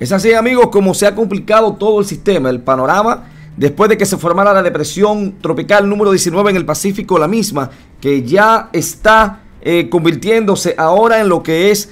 Es así, amigos, como se ha complicado todo el sistema, el panorama, después de que se formara la depresión tropical número 19 en el Pacífico, la misma que ya está eh, convirtiéndose ahora en lo que es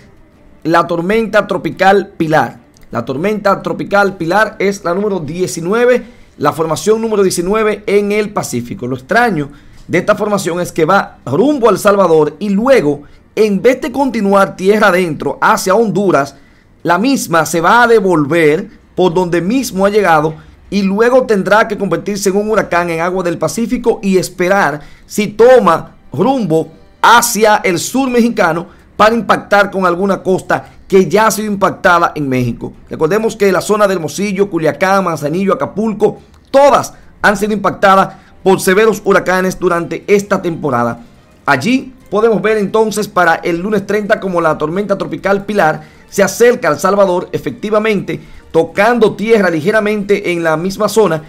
la tormenta tropical Pilar. La tormenta tropical Pilar es la número 19, la formación número 19 en el Pacífico. Lo extraño de esta formación es que va rumbo al Salvador y luego, en vez de continuar tierra adentro hacia Honduras, la misma se va a devolver por donde mismo ha llegado y luego tendrá que convertirse en un huracán en agua del Pacífico y esperar si toma rumbo hacia el sur mexicano para impactar con alguna costa que ya ha sido impactada en México. Recordemos que la zona de Hermosillo, Culiacán, Manzanillo, Acapulco, todas han sido impactadas por severos huracanes durante esta temporada. Allí podemos ver entonces para el lunes 30 como la tormenta tropical Pilar se acerca al Salvador, efectivamente, tocando tierra ligeramente en la misma zona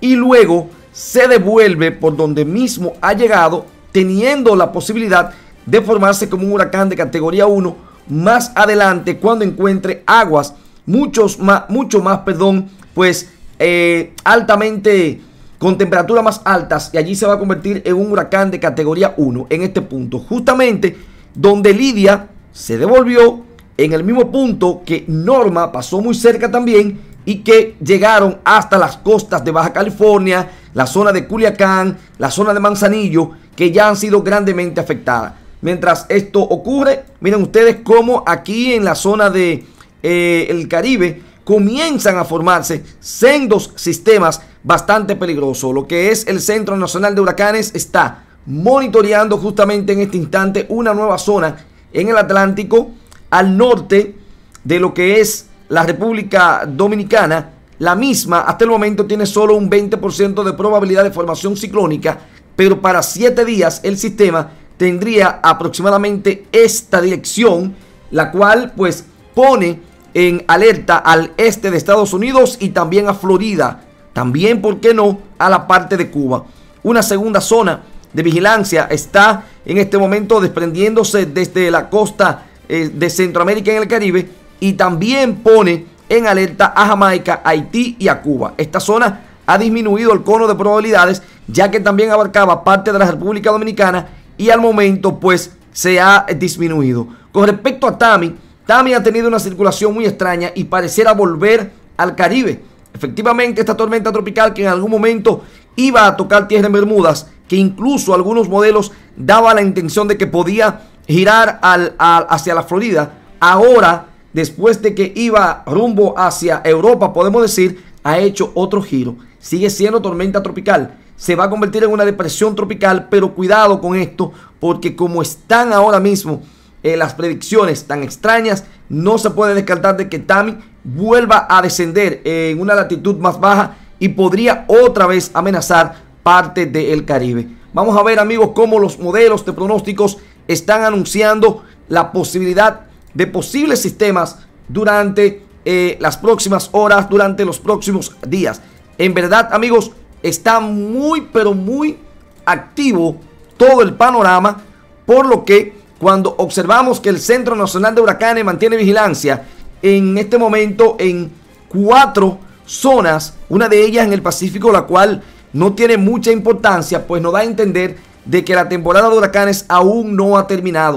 y luego se devuelve por donde mismo ha llegado, teniendo la posibilidad de formarse como un huracán de categoría 1 más adelante cuando encuentre aguas muchos más, mucho más, perdón, pues eh, altamente con temperaturas más altas y allí se va a convertir en un huracán de categoría 1 en este punto, justamente donde Lidia se devolvió en el mismo punto que Norma pasó muy cerca también y que llegaron hasta las costas de Baja California, la zona de Culiacán, la zona de Manzanillo, que ya han sido grandemente afectadas. Mientras esto ocurre, miren ustedes cómo aquí en la zona de eh, el Caribe comienzan a formarse sendos sistemas bastante peligrosos. Lo que es el Centro Nacional de Huracanes está monitoreando justamente en este instante una nueva zona en el Atlántico al norte de lo que es la República Dominicana, la misma hasta el momento tiene solo un 20% de probabilidad de formación ciclónica, pero para 7 días el sistema tendría aproximadamente esta dirección, la cual pues pone en alerta al este de Estados Unidos y también a Florida, también, ¿por qué no?, a la parte de Cuba. Una segunda zona de vigilancia está en este momento desprendiéndose desde la costa eh, de Centroamérica en el Caribe y también pone en alerta a Jamaica, Haití y a Cuba. Esta zona ha disminuido el cono de probabilidades ya que también abarcaba parte de la República Dominicana y al momento pues se ha disminuido. Con respecto a Tami, Tami ha tenido una circulación muy extraña y pareciera volver al Caribe. Efectivamente, esta tormenta tropical que en algún momento iba a tocar tierra en Bermudas, que incluso algunos modelos daba la intención de que podía girar al, hacia la Florida, ahora, después de que iba rumbo hacia Europa, podemos decir, ha hecho otro giro. Sigue siendo tormenta tropical. Se va a convertir en una depresión tropical, pero cuidado con esto, porque como están ahora mismo eh, las predicciones tan extrañas, no se puede descartar de que Tami vuelva a descender en una latitud más baja y podría otra vez amenazar parte del Caribe. Vamos a ver amigos cómo los modelos de pronósticos están anunciando la posibilidad de posibles sistemas durante eh, las próximas horas, durante los próximos días. En verdad, amigos, está muy, pero muy activo todo el panorama, por lo que cuando observamos que el Centro Nacional de Huracanes mantiene vigilancia en este momento en cuatro zonas, una de ellas en el Pacífico, la cual no tiene mucha importancia, pues nos da a entender de que la temporada de huracanes aún no ha terminado.